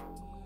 Oh.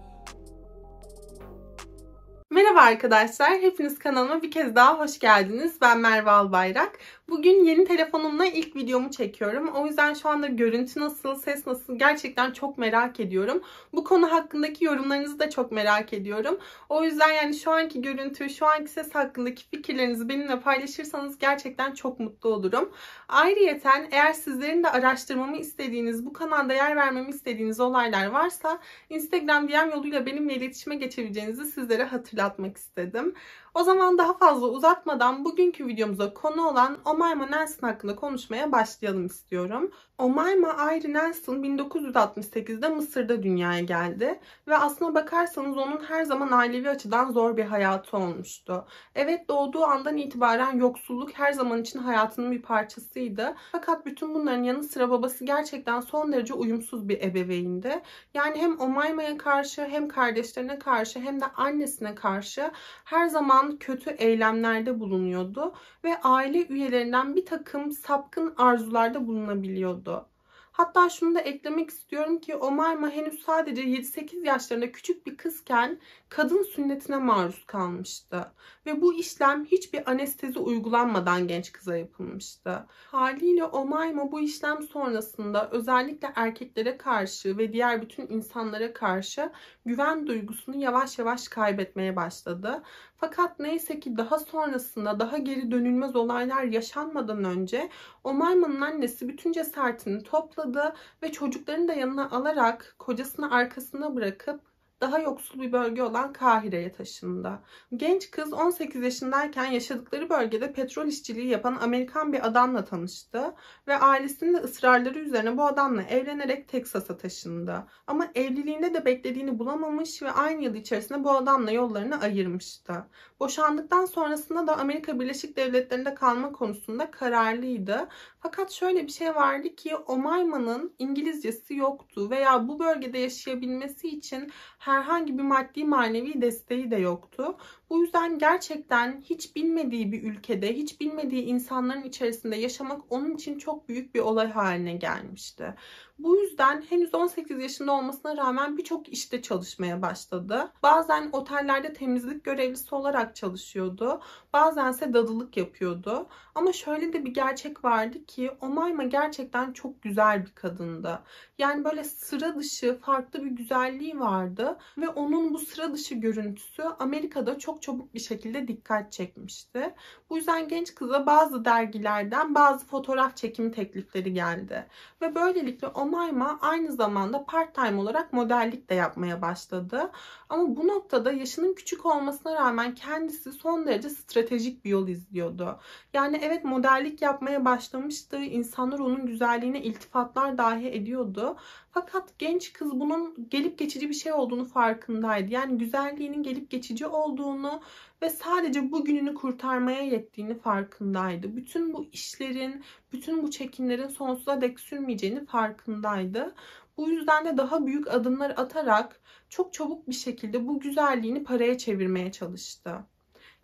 Merhaba arkadaşlar, hepiniz kanalıma bir kez daha hoş geldiniz. Ben Merve Albayrak. Bugün yeni telefonumla ilk videomu çekiyorum. O yüzden şu anda görüntü nasıl, ses nasıl gerçekten çok merak ediyorum. Bu konu hakkındaki yorumlarınızı da çok merak ediyorum. O yüzden yani şu anki görüntü, şu anki ses hakkındaki fikirlerinizi benimle paylaşırsanız gerçekten çok mutlu olurum. Ayrıyeten eğer sizlerin de araştırmamı istediğiniz, bu kanalda yer vermemi istediğiniz olaylar varsa Instagram DM yoluyla benimle iletişime geçebileceğinizi sizlere hatırlatmak anlatmak istedim. O zaman daha fazla uzatmadan bugünkü videomuza konu olan Omaima Nelson hakkında konuşmaya başlayalım istiyorum. Omaima Irie Nelson 1968'de Mısır'da dünyaya geldi ve aslına bakarsanız onun her zaman ailevi açıdan zor bir hayatı olmuştu. Evet doğduğu andan itibaren yoksulluk her zaman için hayatının bir parçasıydı. Fakat bütün bunların yanı sıra babası gerçekten son derece uyumsuz bir ebeveyindi. Yani hem Omaima'ya karşı hem kardeşlerine karşı hem de annesine karşı karşı her zaman kötü eylemlerde bulunuyordu ve aile üyelerinden bir takım sapkın arzularda bulunabiliyordu. Hatta şunu da eklemek istiyorum ki Omayma henüz sadece 7-8 yaşlarında küçük bir kızken kadın sünnetine maruz kalmıştı ve bu işlem hiçbir anestezi uygulanmadan genç kıza yapılmıştı. Haliyle Omayma bu işlem sonrasında özellikle erkeklere karşı ve diğer bütün insanlara karşı güven duygusunu yavaş yavaş kaybetmeye başladı. Fakat neyse ki daha sonrasında daha geri dönülmez olaylar yaşanmadan önce Omayma'nın annesi bütün cesaretini topladı ve çocuklarını da yanına alarak kocasını arkasına bırakıp daha yoksul bir bölge olan Kahire'ye taşındı. Genç kız 18 yaşındayken yaşadıkları bölgede petrol işçiliği yapan Amerikan bir adamla tanıştı ve ailesinin de ısrarları üzerine bu adamla evlenerek Teksas'a taşındı. Ama evliliğinde de beklediğini bulamamış ve aynı yıl içerisinde bu adamla yollarını ayırmıştı. Boşandıktan sonrasında da Amerika Birleşik Devletleri'nde kalma konusunda kararlıydı. Fakat şöyle bir şey vardı ki Omayma'nın İngilizcesi yoktu veya bu bölgede yaşayabilmesi için her herhangi bir maddi manevi desteği de yoktu. O yüzden gerçekten hiç bilmediği bir ülkede, hiç bilmediği insanların içerisinde yaşamak onun için çok büyük bir olay haline gelmişti. Bu yüzden henüz 18 yaşında olmasına rağmen birçok işte çalışmaya başladı. Bazen otellerde temizlik görevlisi olarak çalışıyordu. Bazense dadılık yapıyordu. Ama şöyle de bir gerçek vardı ki Omayma gerçekten çok güzel bir kadındı. Yani böyle sıra dışı farklı bir güzelliği vardı ve onun bu sıra dışı görüntüsü Amerika'da çok çok çabuk bir şekilde dikkat çekmişti. Bu yüzden genç kıza bazı dergilerden bazı fotoğraf çekimi teklifleri geldi. Ve böylelikle Omayma aynı zamanda part time olarak modellik de yapmaya başladı. Ama bu noktada yaşının küçük olmasına rağmen kendisi son derece stratejik bir yol izliyordu. Yani evet modellik yapmaya başlamıştı. İnsanlar onun güzelliğine iltifatlar dahi ediyordu. Fakat genç kız bunun gelip geçici bir şey olduğunu farkındaydı. Yani güzelliğinin gelip geçici olduğunu ve sadece bugününü kurtarmaya yettiğini farkındaydı. Bütün bu işlerin, bütün bu çekinlerin sonsuza dek sürmeyeceğini farkındaydı. Bu yüzden de daha büyük adımlar atarak çok çabuk bir şekilde bu güzelliğini paraya çevirmeye çalıştı.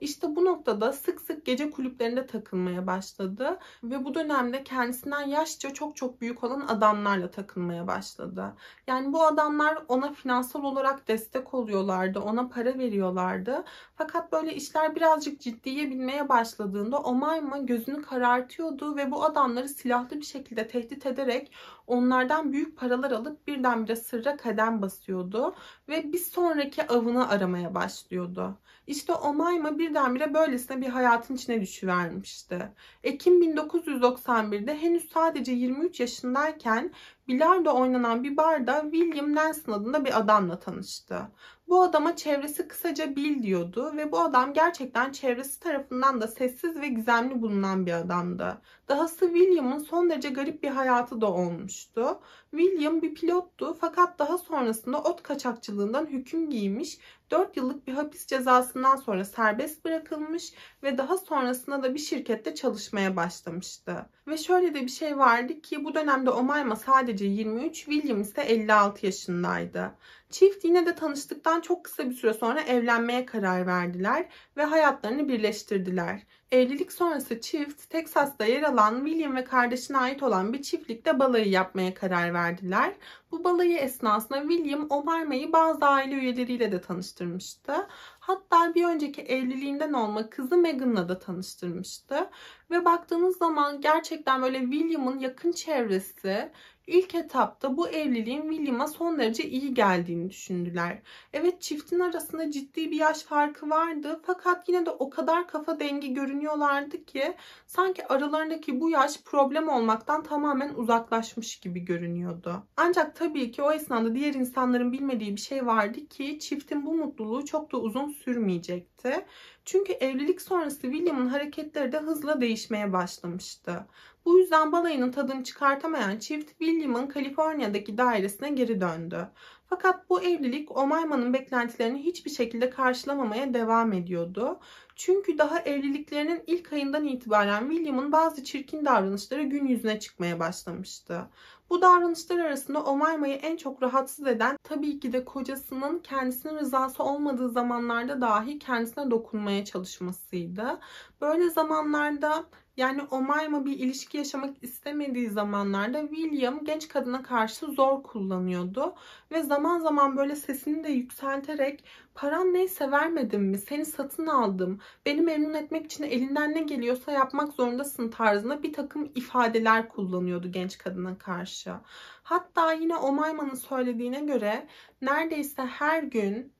İşte bu noktada sık sık gece kulüplerinde takılmaya başladı ve bu dönemde kendisinden yaşça çok çok büyük olan adamlarla takılmaya başladı. Yani bu adamlar ona finansal olarak destek oluyorlardı, ona para veriyorlardı. Fakat böyle işler birazcık ciddiye binmeye başladığında Omayma gözünü karartıyordu ve bu adamları silahlı bir şekilde tehdit ederek onlardan büyük paralar alıp birdenbire sırra kadem basıyordu ve bir sonraki avını aramaya başlıyordu. İşte Omayma birdenbire böylesine bir hayatın içine düşüvermişti. Ekim 1991'de henüz sadece 23 yaşındayken bilardo oynanan bir barda William Nelson adında bir adamla tanıştı. Bu adama çevresi kısaca Bill diyordu ve bu adam gerçekten çevresi tarafından da sessiz ve gizemli bulunan bir adamdı. Dahası William'ın son derece garip bir hayatı da olmuştu. William bir pilottu fakat daha sonrasında ot kaçakçılığından hüküm giymiş 4 yıllık bir hapis cezasından sonra serbest bırakılmış ve daha sonrasında da bir şirkette çalışmaya başlamıştı. Ve şöyle de bir şey vardı ki bu dönemde Omayma sadece 23, William ise 56 yaşındaydı. Çift yine de tanıştıktan çok kısa bir süre sonra evlenmeye karar verdiler ve hayatlarını birleştirdiler. Evlilik sonrası çift Teksas'ta yer alan William ve kardeşine ait olan bir çiftlikte balayı yapmaya karar verdiler. Bu balayı esnasında William Omarme'yi bazı aile üyeleriyle de tanıştırmıştı. Hatta bir önceki evliliğinden olma kızı Megan'la da tanıştırmıştı. Ve baktığınız zaman gerçekten böyle William'ın yakın çevresi İlk etapta bu evliliğin William'a son derece iyi geldiğini düşündüler. Evet çiftin arasında ciddi bir yaş farkı vardı fakat yine de o kadar kafa dengi görünüyorlardı ki sanki aralarındaki bu yaş problem olmaktan tamamen uzaklaşmış gibi görünüyordu. Ancak tabii ki o esnada diğer insanların bilmediği bir şey vardı ki çiftin bu mutluluğu çok da uzun sürmeyecekti. Çünkü evlilik sonrası William'ın hareketleri de hızla değişmeye başlamıştı. Bu yüzden balayının tadını çıkartamayan çift William'ın Kaliforniya'daki dairesine geri döndü. Fakat bu evlilik O'Mayman'ın beklentilerini hiçbir şekilde karşılamamaya devam ediyordu. Çünkü daha evliliklerinin ilk ayından itibaren William'ın bazı çirkin davranışları gün yüzüne çıkmaya başlamıştı. Bu davranışlar arasında O'Mayma'yı en çok rahatsız eden tabii ki de kocasının kendisinin rızası olmadığı zamanlarda dahi kendisine dokunmaya çalışmasıydı. Böyle zamanlarda yani Omayma bir ilişki yaşamak istemediği zamanlarda William genç kadına karşı zor kullanıyordu. Ve zaman zaman böyle sesini de yükselterek paran neyse vermedim mi? Seni satın aldım. Beni memnun etmek için elinden ne geliyorsa yapmak zorundasın tarzında bir takım ifadeler kullanıyordu genç kadına karşı. Hatta yine Omayma'nın söylediğine göre neredeyse her gün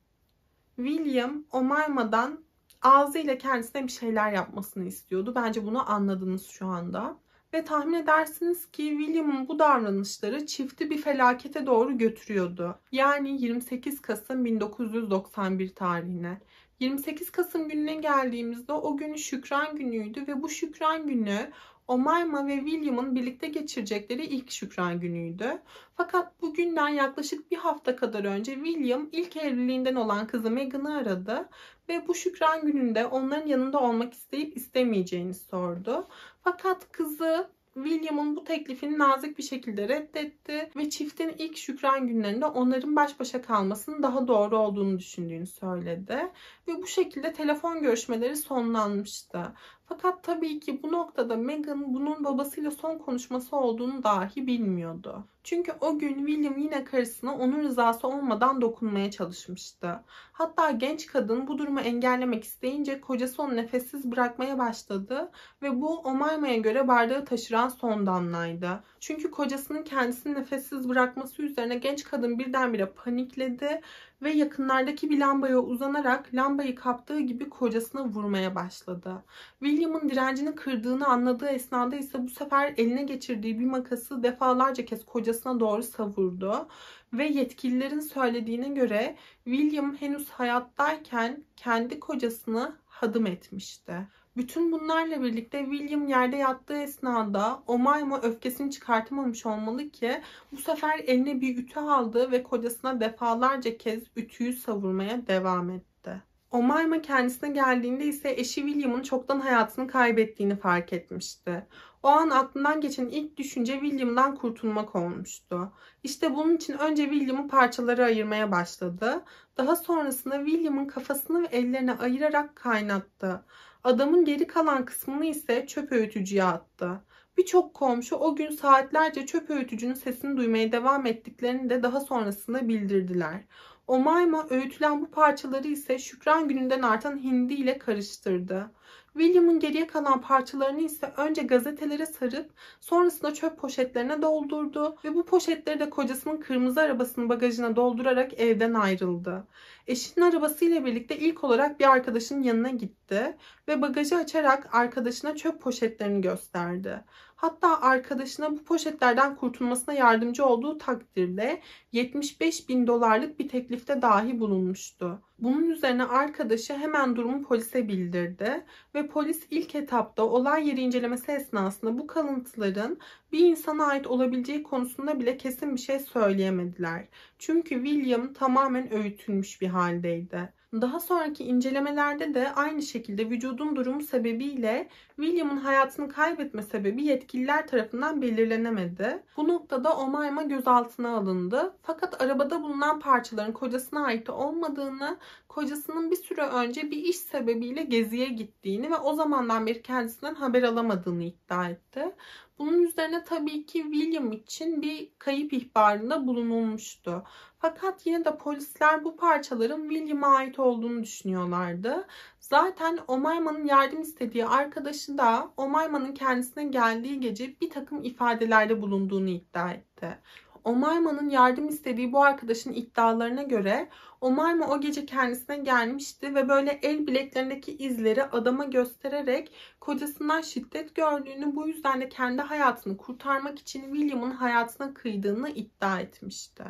William Omayma'dan ağzıyla kendisine bir şeyler yapmasını istiyordu. Bence bunu anladınız şu anda. Ve tahmin edersiniz ki William'ın bu davranışları çifti bir felakete doğru götürüyordu. Yani 28 Kasım 1991 tarihine. 28 Kasım gününe geldiğimizde o gün şükran günüydü ve bu şükran günü Omaima ve William'ın birlikte geçirecekleri ilk şükran günüydü. Fakat bu günden yaklaşık bir hafta kadar önce William ilk evliliğinden olan kızı Meghan'ı aradı ve bu şükran gününde onların yanında olmak isteyip istemeyeceğini sordu. Fakat kızı William'ın bu teklifini nazik bir şekilde reddetti ve çiftin ilk şükran günlerinde onların baş başa kalmasının daha doğru olduğunu düşündüğünü söyledi ve bu şekilde telefon görüşmeleri sonlanmıştı. Fakat tabii ki bu noktada Meghan bunun babasıyla son konuşması olduğunu dahi bilmiyordu. Çünkü o gün William yine karısına onun rızası olmadan dokunmaya çalışmıştı. Hatta genç kadın bu durumu engellemek isteyince kocası onu nefessiz bırakmaya başladı ve bu Omayma'ya göre bardağı taşıran son damlaydı. Çünkü kocasının kendisini nefessiz bırakması üzerine genç kadın birdenbire panikledi ve yakınlardaki bir lambaya uzanarak lambayı kaptığı gibi kocasına vurmaya başladı. William'ın direncini kırdığını anladığı esnada ise bu sefer eline geçirdiği bir makası defalarca kez kocasına doğru savurdu ve yetkililerin söylediğine göre William henüz hayattayken kendi kocasını hadım etmişti. Bütün bunlarla birlikte William yerde yattığı esnada o öfkesini çıkartamamış olmalı ki bu sefer eline bir ütü aldı ve kocasına defalarca kez ütüyü savurmaya devam etti. Omayma kendisine geldiğinde ise eşi William'ın çoktan hayatını kaybettiğini fark etmişti. O an aklından geçen ilk düşünce William'dan kurtulmak olmuştu. İşte bunun için önce William'ı parçalara ayırmaya başladı. Daha sonrasında William'ın kafasını ve ellerini ayırarak kaynattı. Adamın geri kalan kısmını ise çöp öğütücüye attı. Birçok komşu o gün saatlerce çöp öğütücünün sesini duymaya devam ettiklerini de daha sonrasında bildirdiler. Omayma öğütülen bu parçaları ise Şükran gününden artan hindi ile karıştırdı. William'ın geriye kalan parçalarını ise önce gazetelere sarıp sonrasında çöp poşetlerine doldurdu ve bu poşetleri de kocasının kırmızı arabasının bagajına doldurarak evden ayrıldı. Eşinin arabasıyla birlikte ilk olarak bir arkadaşının yanına gitti ve bagajı açarak arkadaşına çöp poşetlerini gösterdi. Hatta arkadaşına bu poşetlerden kurtulmasına yardımcı olduğu takdirde 75 bin dolarlık bir teklifte dahi bulunmuştu. Bunun üzerine arkadaşı hemen durumu polise bildirdi ve polis ilk etapta olay yeri incelemesi esnasında bu kalıntıların bir insana ait olabileceği konusunda bile kesin bir şey söyleyemediler. Çünkü William tamamen öğütülmüş bir haldeydi. Daha sonraki incelemelerde de aynı şekilde vücudun durumu sebebiyle William'ın hayatını kaybetme sebebi yetkililer tarafından belirlenemedi. Bu noktada Omayma gözaltına alındı. Fakat arabada bulunan parçaların kocasına ait olmadığını, kocasının bir süre önce bir iş sebebiyle geziye gittiğini ve o zamandan beri kendisinden haber alamadığını iddia etti. Bunun üzerine tabii ki William için bir kayıp ihbarında bulunulmuştu. Fakat yine de polisler bu parçaların William'a ait olduğunu düşünüyorlardı. Zaten Omayman'ın yardım istediği arkadaşı da Omayman'ın kendisine geldiği gece bir takım ifadelerde bulunduğunu iddia etti. Omayman'ın yardım istediği bu arkadaşın iddialarına göre o marma o gece kendisine gelmişti ve böyle el bileklerindeki izleri adama göstererek kocasından şiddet gördüğünü bu yüzden de kendi hayatını kurtarmak için William'ın hayatına kıydığını iddia etmişti.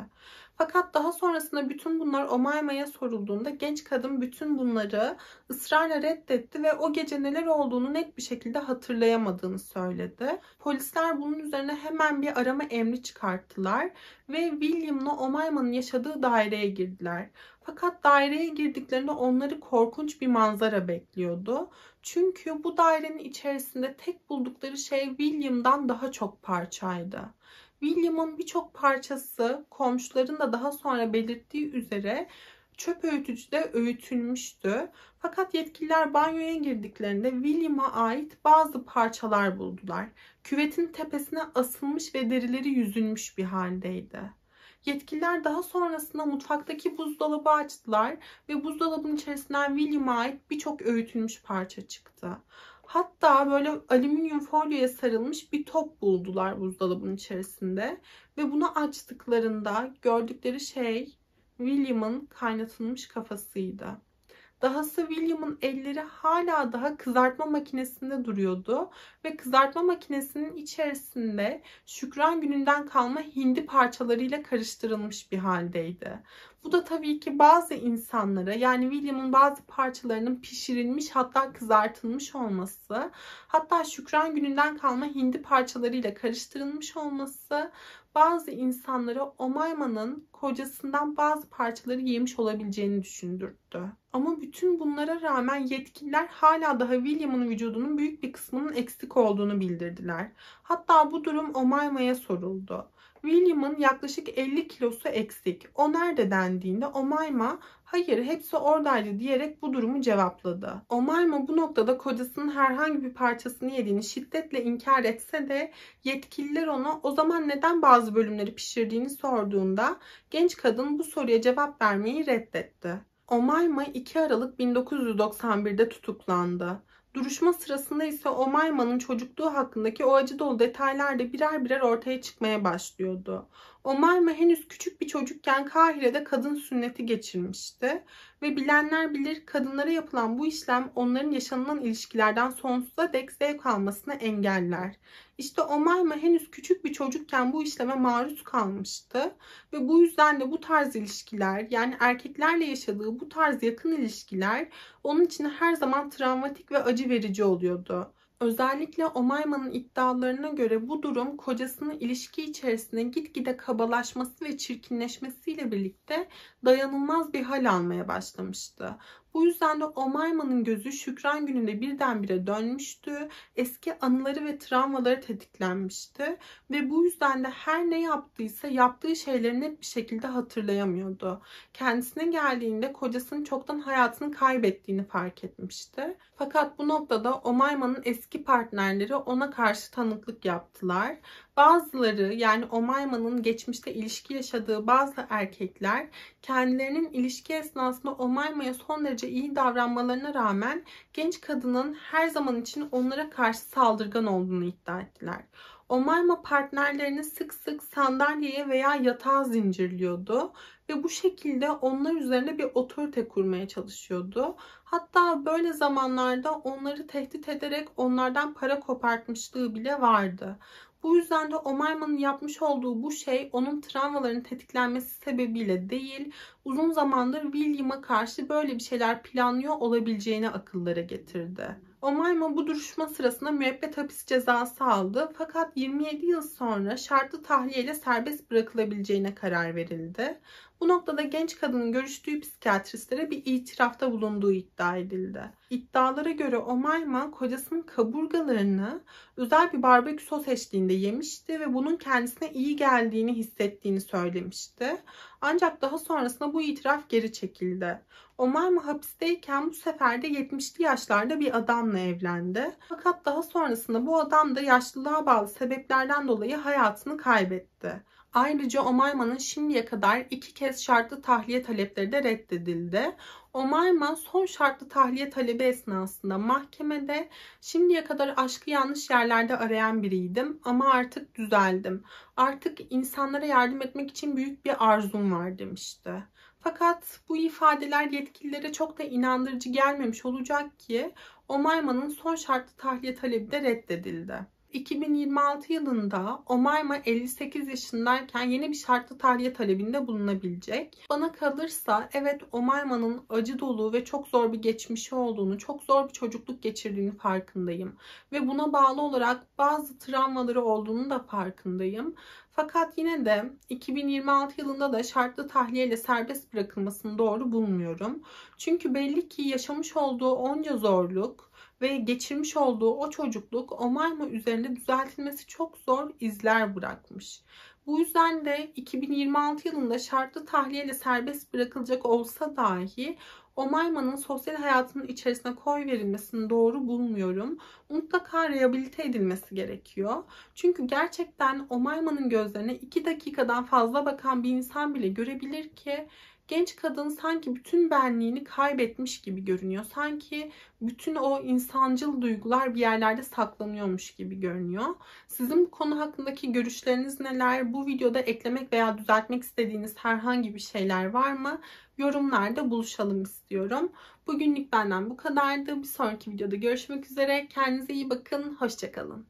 Fakat daha sonrasında bütün bunlar Omayma'ya sorulduğunda genç kadın bütün bunları ısrarla reddetti ve o gece neler olduğunu net bir şekilde hatırlayamadığını söyledi. Polisler bunun üzerine hemen bir arama emri çıkarttılar ve William'la Omayma'nın yaşadığı daireye girdiler. Fakat daireye girdiklerinde onları korkunç bir manzara bekliyordu. Çünkü bu dairenin içerisinde tek buldukları şey William'dan daha çok parçaydı. William'ın birçok parçası komşuların da daha sonra belirttiği üzere çöp öğütücüde öğütülmüştü. Fakat yetkililer banyoya girdiklerinde William'a ait bazı parçalar buldular. Küvetin tepesine asılmış ve derileri yüzülmüş bir haldeydi. Yetkililer daha sonrasında mutfaktaki buzdolabı açtılar ve buzdolabının içerisinden William'a ait birçok öğütülmüş parça çıktı. Hatta böyle alüminyum folyoya sarılmış bir top buldular buzdolabının içerisinde ve bunu açtıklarında gördükleri şey William'ın kaynatılmış kafasıydı. Dahası William'ın elleri hala daha kızartma makinesinde duruyordu ve kızartma makinesinin içerisinde Şükran gününden kalma hindi parçalarıyla karıştırılmış bir haldeydi. Bu da tabii ki bazı insanlara yani William'ın bazı parçalarının pişirilmiş hatta kızartılmış olması hatta Şükran gününden kalma hindi parçalarıyla karıştırılmış olması bazı insanlara Omayman'ın kocasından bazı parçaları yemiş olabileceğini düşündürttü. Ama bütün bunlara rağmen yetkililer hala daha William'ın vücudunun büyük bir kısmının eksik olduğunu bildirdiler. Hatta bu durum Omayma'ya soruldu. William'ın yaklaşık 50 kilosu eksik. O nerede dendiğinde Omayma hayır hepsi oradaydı diyerek bu durumu cevapladı. Omayma bu noktada kocasının herhangi bir parçasını yediğini şiddetle inkar etse de yetkililer ona o zaman neden bazı bölümleri pişirdiğini sorduğunda genç kadın bu soruya cevap vermeyi reddetti. Omayma 2 Aralık 1991'de tutuklandı. Duruşma sırasında ise Omayma'nın maymanın çocukluğu hakkındaki o acı dolu detaylar da birer birer ortaya çıkmaya başlıyordu. Omayma henüz küçük bir çocukken Kahire'de kadın sünneti geçirmişti ve bilenler bilir kadınlara yapılan bu işlem onların yaşanılan ilişkilerden sonsuza dek zevk almasını engeller. İşte Omayma henüz küçük bir çocukken bu işleme maruz kalmıştı ve bu yüzden de bu tarz ilişkiler yani erkeklerle yaşadığı bu tarz yakın ilişkiler onun için her zaman travmatik ve acı verici oluyordu. Özellikle Omayma'nın iddialarına göre bu durum kocasının ilişki içerisinde gitgide kabalaşması ve çirkinleşmesiyle birlikte dayanılmaz bir hal almaya başlamıştı. Bu yüzden de Omayma'nın gözü Şükran gününde birdenbire dönmüştü. Eski anıları ve travmaları tetiklenmişti. Ve bu yüzden de her ne yaptıysa yaptığı şeyleri net bir şekilde hatırlayamıyordu. Kendisine geldiğinde kocasının çoktan hayatını kaybettiğini fark etmişti. Fakat bu noktada Omayma'nın eski partnerleri ona karşı tanıklık yaptılar. Bazıları yani Omayma'nın geçmişte ilişki yaşadığı bazı erkekler kendilerinin ilişki esnasında Omayma'ya son derece boyunca iyi davranmalarına rağmen genç kadının her zaman için onlara karşı saldırgan olduğunu iddia ettiler. Omayma partnerlerini sık sık sandalyeye veya yatağa zincirliyordu ve bu şekilde onlar üzerinde bir otorite kurmaya çalışıyordu. Hatta böyle zamanlarda onları tehdit ederek onlardan para kopartmışlığı bile vardı. Bu yüzden de Omayma'nın yapmış olduğu bu şey onun travmaların tetiklenmesi sebebiyle değil, uzun zamandır William'a karşı böyle bir şeyler planlıyor olabileceğini akıllara getirdi. Omayma bu duruşma sırasında müebbet hapis cezası aldı fakat 27 yıl sonra şartlı tahliyeyle serbest bırakılabileceğine karar verildi. Bu noktada genç kadının görüştüğü psikiyatristlere bir itirafta bulunduğu iddia edildi. İddialara göre Omayman kocasının kaburgalarını özel bir barbekü sos eşliğinde yemişti ve bunun kendisine iyi geldiğini hissettiğini söylemişti. Ancak daha sonrasında bu itiraf geri çekildi. Omayma hapisteyken bu sefer de 70'li yaşlarda bir adamla evlendi. Fakat daha sonrasında bu adam da yaşlılığa bağlı sebeplerden dolayı hayatını kaybetti. Ayrıca Omayman'ın şimdiye kadar iki kez şartlı tahliye talepleri de reddedildi. Omayma son şartlı tahliye talebi esnasında mahkemede şimdiye kadar aşkı yanlış yerlerde arayan biriydim ama artık düzeldim. Artık insanlara yardım etmek için büyük bir arzum var demişti. Fakat bu ifadeler yetkililere çok da inandırıcı gelmemiş olacak ki Omayman'ın son şartlı tahliye talebi de reddedildi. 2026 yılında Omayma 58 yaşındayken yeni bir şartlı tahliye talebinde bulunabilecek. Bana kalırsa evet Omayma'nın acı dolu ve çok zor bir geçmişi olduğunu, çok zor bir çocukluk geçirdiğini farkındayım. Ve buna bağlı olarak bazı travmaları olduğunu da farkındayım. Fakat yine de 2026 yılında da şartlı tahliyeyle serbest bırakılmasını doğru bulmuyorum. Çünkü belli ki yaşamış olduğu onca zorluk, ve geçirmiş olduğu o çocukluk o mayma üzerinde düzeltilmesi çok zor izler bırakmış. Bu yüzden de 2026 yılında şartlı tahliyeyle serbest bırakılacak olsa dahi Omayma'nın sosyal hayatının içerisine koy verilmesini doğru bulmuyorum. Mutlaka rehabilite edilmesi gerekiyor. Çünkü gerçekten Omayma'nın gözlerine 2 dakikadan fazla bakan bir insan bile görebilir ki genç kadın sanki bütün benliğini kaybetmiş gibi görünüyor. Sanki bütün o insancıl duygular bir yerlerde saklanıyormuş gibi görünüyor. Sizin bu konu hakkındaki görüşleriniz neler? Bu videoda eklemek veya düzeltmek istediğiniz herhangi bir şeyler var mı? yorumlarda buluşalım istiyorum. Bugünlük benden bu kadardı. Bir sonraki videoda görüşmek üzere. Kendinize iyi bakın. Hoşçakalın.